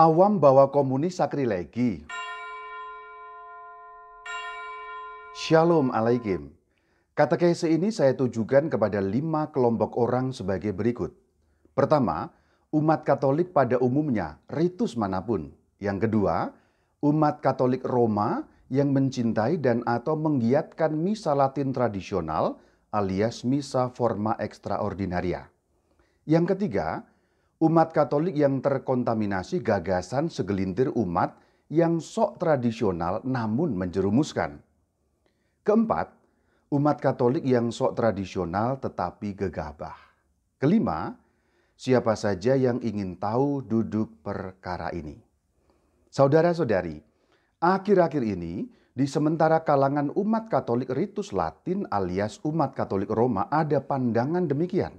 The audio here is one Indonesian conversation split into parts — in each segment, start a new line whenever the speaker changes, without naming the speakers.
Awam bawa komunis lagi. Shalom alaikum. kata kese ini saya tujukan kepada lima kelompok orang sebagai berikut. Pertama, umat Katolik pada umumnya, ritus manapun. Yang kedua, umat Katolik Roma yang mencintai dan atau menggiatkan misa Latin tradisional alias misa forma extraordinaria. Yang ketiga, umat Katolik yang terkontaminasi gagasan segelintir umat yang sok tradisional namun menjerumuskan. Keempat, umat Katolik yang sok tradisional tetapi gegabah. Kelima, siapa saja yang ingin tahu duduk perkara ini. Saudara-saudari, akhir-akhir ini di sementara kalangan umat Katolik Ritus Latin alias umat Katolik Roma ada pandangan demikian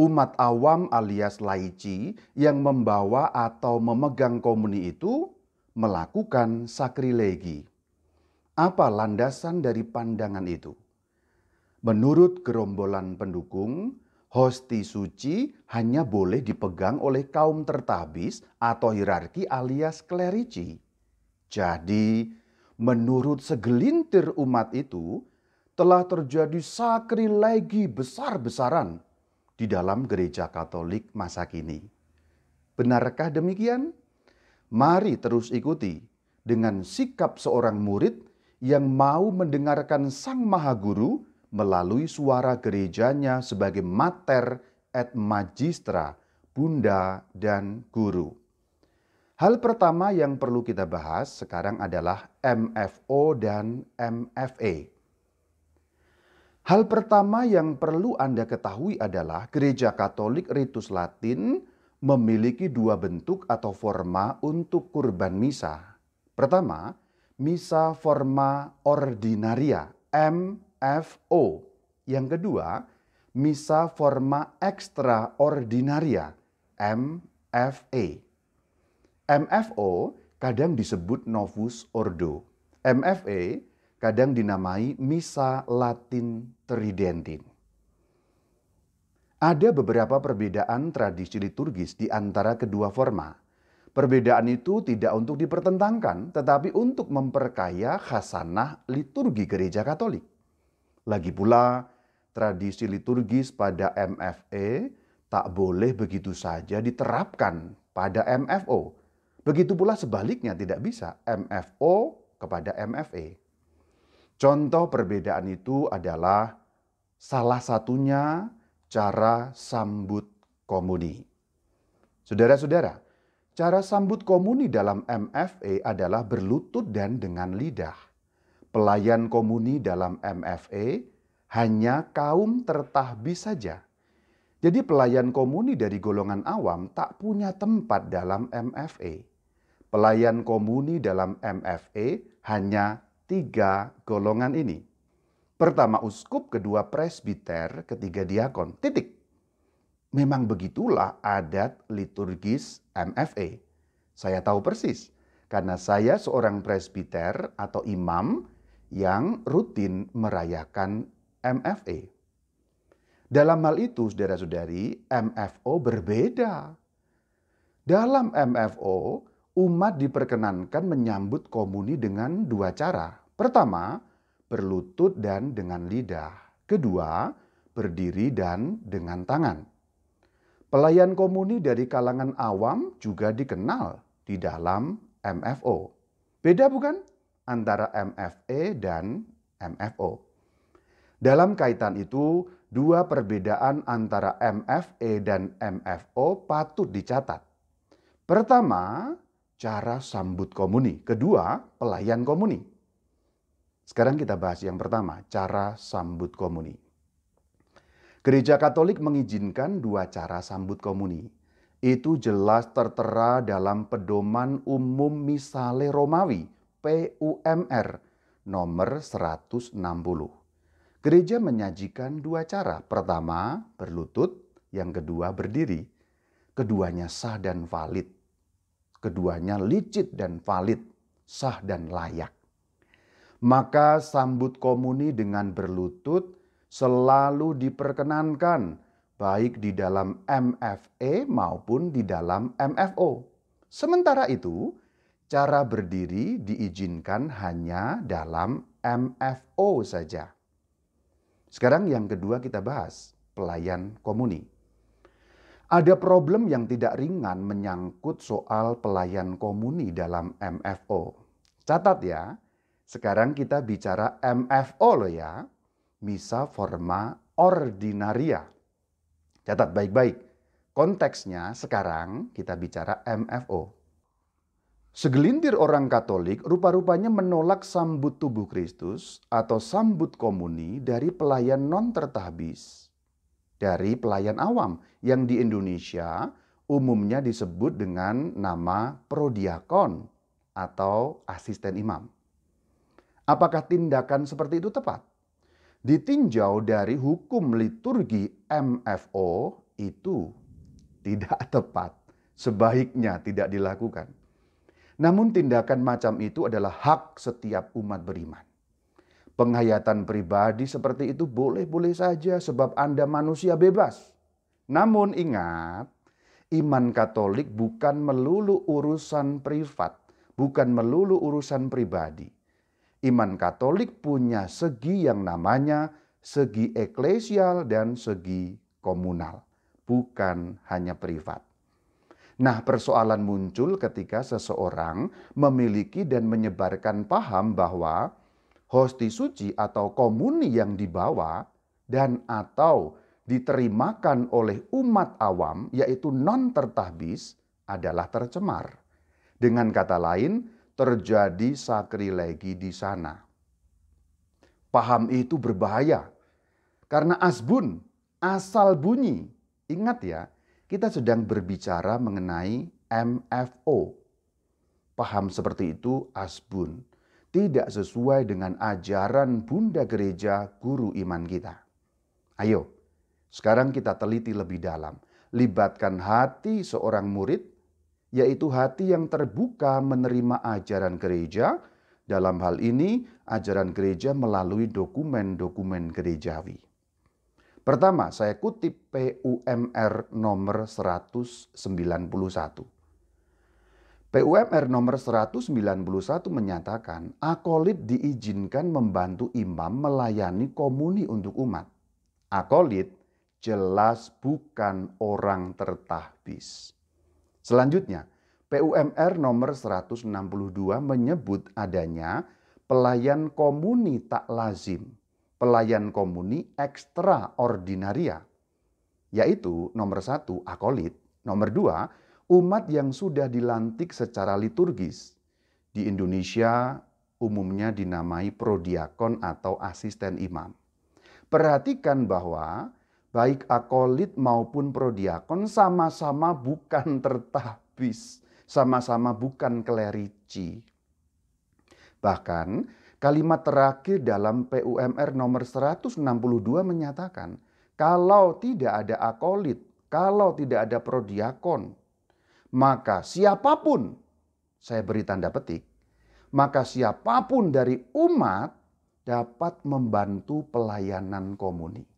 umat awam alias laici yang membawa atau memegang komuni itu melakukan sakrilegi. Apa landasan dari pandangan itu? Menurut gerombolan pendukung, hosti suci hanya boleh dipegang oleh kaum tertabis atau hierarki alias klerici. Jadi, menurut segelintir umat itu, telah terjadi sakrilegi besar-besaran di dalam gereja Katolik masa kini. Benarkah demikian? Mari terus ikuti dengan sikap seorang murid yang mau mendengarkan Sang Maha Guru melalui suara gerejanya sebagai mater et magistra, bunda dan guru. Hal pertama yang perlu kita bahas sekarang adalah MFO dan MFA. E. Hal pertama yang perlu Anda ketahui adalah gereja Katolik Ritus Latin memiliki dua bentuk atau forma untuk kurban misa. Pertama, misa forma ordinaria MFO. Yang kedua, misa forma extraordinaria MFA. E. MFO kadang disebut novus ordo. MFA e kadang dinamai Misa Latin Tridentin. Ada beberapa perbedaan tradisi liturgis di antara kedua forma. Perbedaan itu tidak untuk dipertentangkan, tetapi untuk memperkaya khasanah liturgi gereja Katolik. Lagi pula, tradisi liturgis pada MFE tak boleh begitu saja diterapkan pada MFO. Begitu pula sebaliknya tidak bisa MFO kepada MFE. Contoh perbedaan itu adalah salah satunya cara sambut komuni. Saudara-saudara, cara sambut komuni dalam MFA adalah berlutut dan dengan lidah. Pelayan komuni dalam MFA hanya kaum tertahbis saja. Jadi pelayan komuni dari golongan awam tak punya tempat dalam MFA. Pelayan komuni dalam MFA hanya tiga golongan ini. Pertama uskup, kedua presbiter, ketiga diakon. Titik. Memang begitulah adat liturgis MFA. Saya tahu persis karena saya seorang presbiter atau imam yang rutin merayakan MFA. Dalam hal itu, saudara-saudari, MFO berbeda. Dalam MFO, umat diperkenankan menyambut komuni dengan dua cara. Pertama, berlutut dan dengan lidah. Kedua, berdiri dan dengan tangan. Pelayan komuni dari kalangan awam juga dikenal di dalam MFO. Beda bukan antara MFE dan MFO? Dalam kaitan itu, dua perbedaan antara MFE dan MFO patut dicatat. Pertama, cara sambut komuni. Kedua, pelayan komuni. Sekarang kita bahas yang pertama, cara sambut komuni. Gereja Katolik mengizinkan dua cara sambut komuni. Itu jelas tertera dalam pedoman umum Misale Romawi, PUMR, nomor 160. Gereja menyajikan dua cara. Pertama, berlutut. Yang kedua, berdiri. Keduanya sah dan valid. Keduanya licit dan valid, sah dan layak. Maka sambut komuni dengan berlutut selalu diperkenankan baik di dalam MFE maupun di dalam MFO. Sementara itu, cara berdiri diizinkan hanya dalam MFO saja. Sekarang yang kedua kita bahas, pelayan komuni. Ada problem yang tidak ringan menyangkut soal pelayan komuni dalam MFO. Catat ya, sekarang kita bicara MFO loh ya. Misa forma ordinaria. Catat baik-baik. Konteksnya sekarang kita bicara MFO. Segelintir orang Katolik rupa-rupanya menolak sambut tubuh Kristus atau sambut komuni dari pelayan non tertahbis. Dari pelayan awam yang di Indonesia umumnya disebut dengan nama prodiakon atau asisten imam. Apakah tindakan seperti itu tepat? Ditinjau dari hukum liturgi MFO itu tidak tepat. Sebaiknya tidak dilakukan. Namun tindakan macam itu adalah hak setiap umat beriman. Penghayatan pribadi seperti itu boleh-boleh saja sebab Anda manusia bebas. Namun ingat, iman Katolik bukan melulu urusan privat, bukan melulu urusan pribadi. Iman Katolik punya segi yang namanya segi eklesial dan segi komunal, bukan hanya privat. Nah, persoalan muncul ketika seseorang memiliki dan menyebarkan paham bahwa hosti suci atau komuni yang dibawa dan atau diterimakan oleh umat awam yaitu non tertahbis adalah tercemar. Dengan kata lain, terjadi sakrilegi di sana. Paham itu berbahaya karena asbun asal bunyi. Ingat ya, kita sedang berbicara mengenai MFO. Paham seperti itu asbun tidak sesuai dengan ajaran Bunda Gereja guru iman kita. Ayo, sekarang kita teliti lebih dalam. Libatkan hati seorang murid yaitu hati yang terbuka menerima ajaran gereja. Dalam hal ini, ajaran gereja melalui dokumen-dokumen gerejawi. Pertama, saya kutip PUMR nomor 191. PUMR nomor 191 menyatakan akolit diizinkan membantu imam melayani komuni untuk umat. Akolit jelas bukan orang tertahbis. Selanjutnya, PUMR nomor 162 menyebut adanya pelayan komuni tak lazim, pelayan komuni ekstraordinaria, yaitu nomor satu akolit, nomor dua umat yang sudah dilantik secara liturgis. Di Indonesia umumnya dinamai prodiakon atau asisten imam. Perhatikan bahwa baik akolit maupun prodiakon sama-sama bukan tertabis, sama-sama bukan klerici. Bahkan kalimat terakhir dalam PUMR nomor 162 menyatakan, kalau tidak ada akolit, kalau tidak ada prodiakon, maka siapapun, saya beri tanda petik, maka siapapun dari umat dapat membantu pelayanan komuni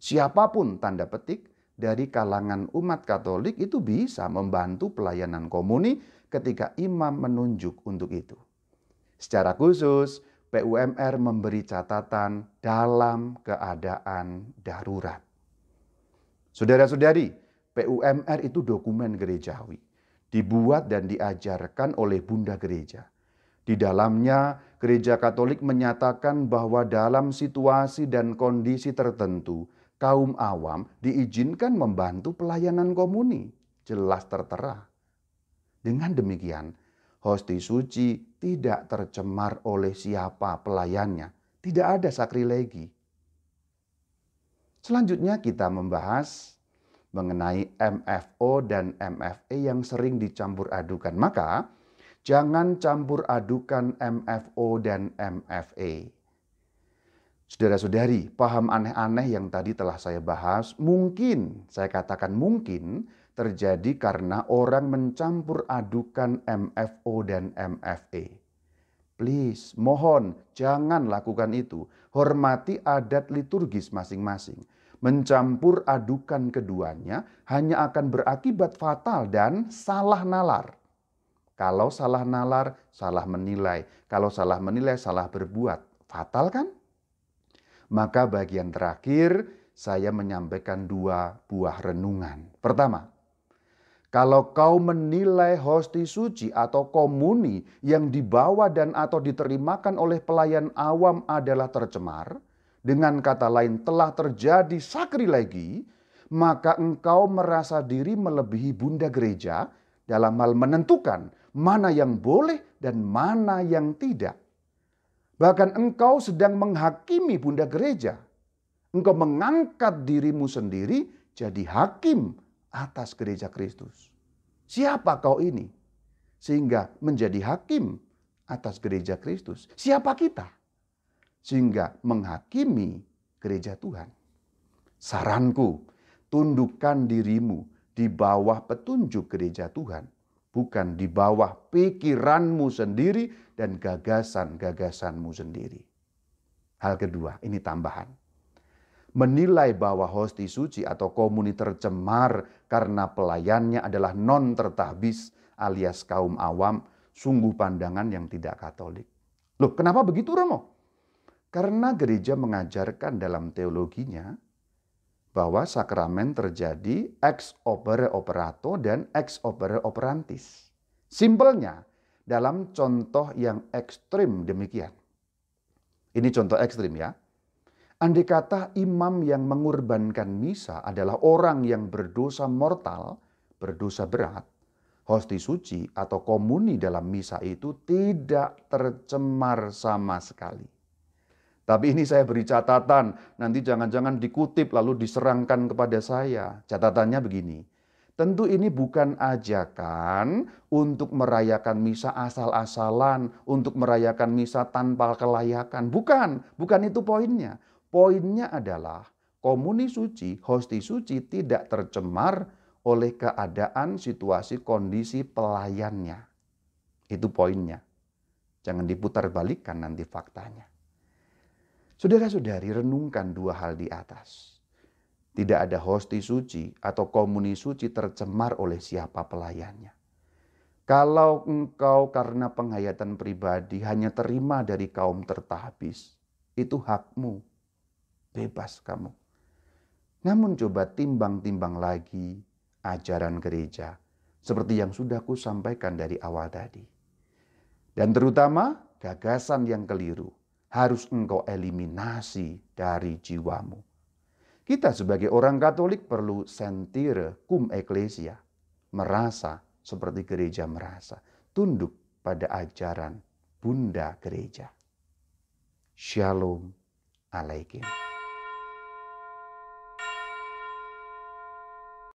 siapapun tanda petik dari kalangan umat Katolik itu bisa membantu pelayanan komuni ketika imam menunjuk untuk itu. Secara khusus, PUMR memberi catatan dalam keadaan darurat. Saudara-saudari, PUMR itu dokumen gerejawi, dibuat dan diajarkan oleh Bunda Gereja. Di dalamnya, Gereja Katolik menyatakan bahwa dalam situasi dan kondisi tertentu, kaum awam diizinkan membantu pelayanan komuni. Jelas tertera. Dengan demikian, hosti suci tidak tercemar oleh siapa pelayannya. Tidak ada sakrilegi. Selanjutnya kita membahas mengenai MFO dan MFE yang sering dicampur adukan. Maka, jangan campur adukan MFO dan MFE. Saudara-saudari, paham aneh-aneh yang tadi telah saya bahas mungkin, saya katakan mungkin, terjadi karena orang mencampur adukan MFO dan MFA. E. Please, mohon jangan lakukan itu. Hormati adat liturgis masing-masing. Mencampur adukan keduanya hanya akan berakibat fatal dan salah nalar. Kalau salah nalar, salah menilai. Kalau salah menilai, salah berbuat. Fatal kan? Maka bagian terakhir saya menyampaikan dua buah renungan. Pertama, kalau kau menilai hosti suci atau komuni yang dibawa dan atau diterimakan oleh pelayan awam adalah tercemar, dengan kata lain telah terjadi sakri lagi, maka engkau merasa diri melebihi bunda gereja dalam hal menentukan mana yang boleh dan mana yang tidak. Bahkan engkau sedang menghakimi bunda gereja. Engkau mengangkat dirimu sendiri jadi hakim atas gereja Kristus. Siapa kau ini? Sehingga menjadi hakim atas gereja Kristus. Siapa kita? Sehingga menghakimi gereja Tuhan. Saranku, tundukkan dirimu di bawah petunjuk gereja Tuhan bukan di bawah pikiranmu sendiri dan gagasan-gagasanmu sendiri. Hal kedua, ini tambahan. Menilai bahwa hosti suci atau komuni tercemar karena pelayannya adalah non tertahbis alias kaum awam, sungguh pandangan yang tidak katolik. Loh, kenapa begitu Romo? Karena gereja mengajarkan dalam teologinya bahwa sakramen terjadi ex opere operato dan ex opere operantis. Simpelnya, dalam contoh yang ekstrim demikian. Ini contoh ekstrim ya. Andai kata imam yang mengorbankan misa adalah orang yang berdosa mortal, berdosa berat, hosti suci atau komuni dalam misa itu tidak tercemar sama sekali. Tapi ini saya beri catatan, nanti jangan-jangan dikutip lalu diserangkan kepada saya. Catatannya begini, Tentu ini bukan ajakan untuk merayakan misa asal-asalan, untuk merayakan misa tanpa kelayakan. Bukan, bukan itu poinnya. Poinnya adalah komuni suci, hosti suci tidak tercemar oleh keadaan, situasi, kondisi pelayannya. Itu poinnya. Jangan diputar balikan nanti faktanya. Saudara-saudari, renungkan dua hal di atas. Tidak ada hosti suci atau komuni suci tercemar oleh siapa pelayannya. Kalau engkau karena penghayatan pribadi hanya terima dari kaum tertabis, itu hakmu. Bebas kamu. Namun coba timbang-timbang lagi ajaran gereja seperti yang sudah ku sampaikan dari awal tadi. Dan terutama gagasan yang keliru harus engkau eliminasi dari jiwamu. Kita sebagai orang Katolik perlu sentire cum ecclesia, merasa seperti gereja merasa, tunduk pada ajaran Bunda Gereja. Shalom Alaikum.